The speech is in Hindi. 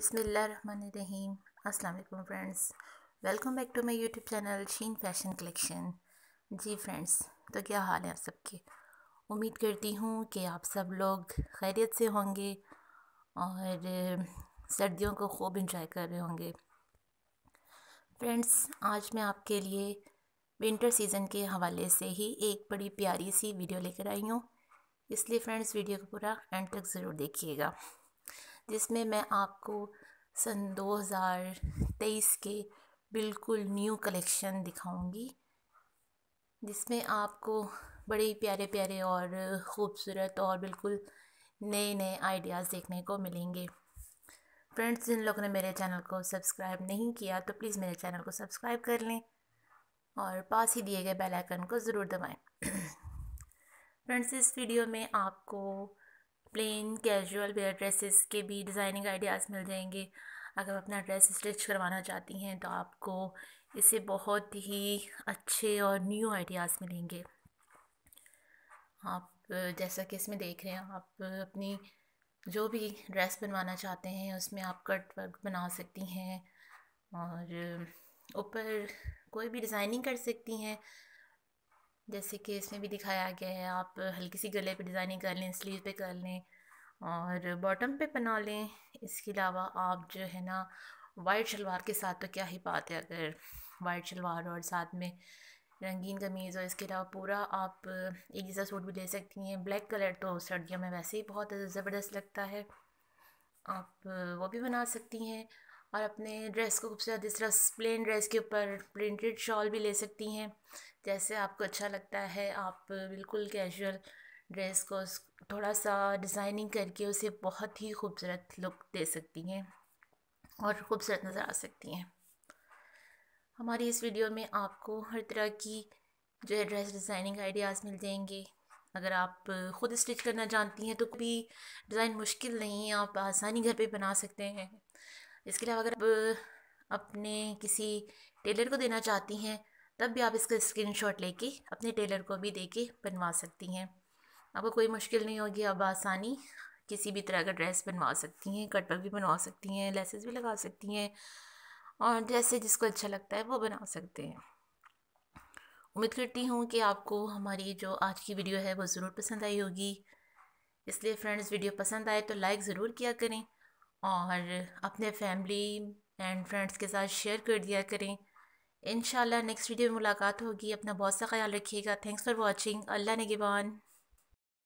बसमीम अल्लाम friends welcome back to my YouTube channel Shein fashion collection जी फ्रेंड्स तो क्या हाल है आप सबके उम्मीद करती हूँ कि आप सब लोग खैरियत से होंगे और सर्दियों को खूब इंजॉय कर रहे होंगे फ्रेंड्स आज मैं आपके लिए विंटर सीज़न के हवाले से ही एक बड़ी प्यारी सी वीडियो लेकर आई हूँ इसलिए फ्रेंड्स वीडियो को पूरा एंड तक ज़रूर देखिएगा जिसमें मैं आपको सन 2023 के बिल्कुल न्यू कलेक्शन दिखाऊंगी जिसमें आपको बड़े प्यारे प्यारे और ख़ूबसूरत और बिल्कुल नए नए आइडियाज़ देखने को मिलेंगे फ्रेंड्स जिन लोगों ने मेरे चैनल को सब्सक्राइब नहीं किया तो प्लीज़ मेरे चैनल को सब्सक्राइब कर लें और पास ही दिए गए बेल आइकन को ज़रूर दबाएं फ्रेंड्स इस वीडियो में आपको प्लेन कैजुअल वेयर ड्रेसेस के भी डिज़ाइनिंग आइडियाज़ मिल जाएंगे अगर अपना ड्रेस स्टिच करवाना चाहती हैं तो आपको इसे बहुत ही अच्छे और न्यू आइडियाज़ मिलेंगे आप जैसा कि इसमें देख रहे हैं आप अपनी जो भी ड्रेस बनवाना चाहते हैं उसमें आप कट वर्क बना सकती हैं और ऊपर कोई भी डिज़ाइनिंग कर सकती हैं जैसे कि इसमें भी दिखाया गया है आप हल्की सी गले पे डिज़ाइनिंग कर लें स्लीव पे कर लें और बॉटम पे बना लें इसके अलावा आप जो है ना वाइट शलवार के साथ तो क्या ही बात है अगर वाइट शलवार और साथ में रंगीन कमीज़ और इसके अलावा पूरा आप एक जैसा सूट भी ले सकती हैं ब्लैक कलर तो सर्दियों में वैसे ही बहुत ज़बरदस्त लगता है आप वो भी बना सकती हैं और अपने ड्रेस को खूबसूरत जिस तरह प्लेन ड्रेस के ऊपर प्रिंटेड शॉल भी ले सकती हैं जैसे आपको अच्छा लगता है आप बिल्कुल कैजुअल ड्रेस को थोड़ा सा डिज़ाइनिंग करके उसे बहुत ही खूबसूरत लुक दे सकती हैं और ख़ूबसूरत नज़र आ सकती हैं हमारी इस वीडियो में आपको हर तरह की जो है ड्रेस डिज़ाइनिंग आइडियाज़ मिल जाएंगे अगर आप ख़ुद स्टिच करना जानती हैं तो भी डिज़ाइन मुश्किल नहीं है आप आसानी घर पे बना सकते हैं इसके अलावा अगर आप अपने किसी टेलर को देना चाहती हैं तब भी आप इसका स्क्रीनशॉट लेके अपने टेलर को भी दे के बनवा सकती हैं आपको कोई मुश्किल नहीं होगी आप आसानी किसी भी तरह का ड्रेस बनवा सकती हैं कटवर्क भी बनवा सकती हैं लेसेस भी लगा सकती हैं और जैसे जिसको अच्छा लगता है वो बना सकते हैं उम्मीद करती हूँ कि आपको हमारी जो आज की वीडियो है वो ज़रूर पसंद आई होगी इसलिए फ्रेंड्स वीडियो पसंद आए तो लाइक ज़रूर किया करें और अपने फैमिली एंड फ्रेंड्स के साथ शेयर कर दिया करें इन नेक्स्ट वीडियो में मुलाकात होगी अपना बहुत सा ख्याल रखिएगा थैंक्स फॉर वॉचिंग अल्लाह ने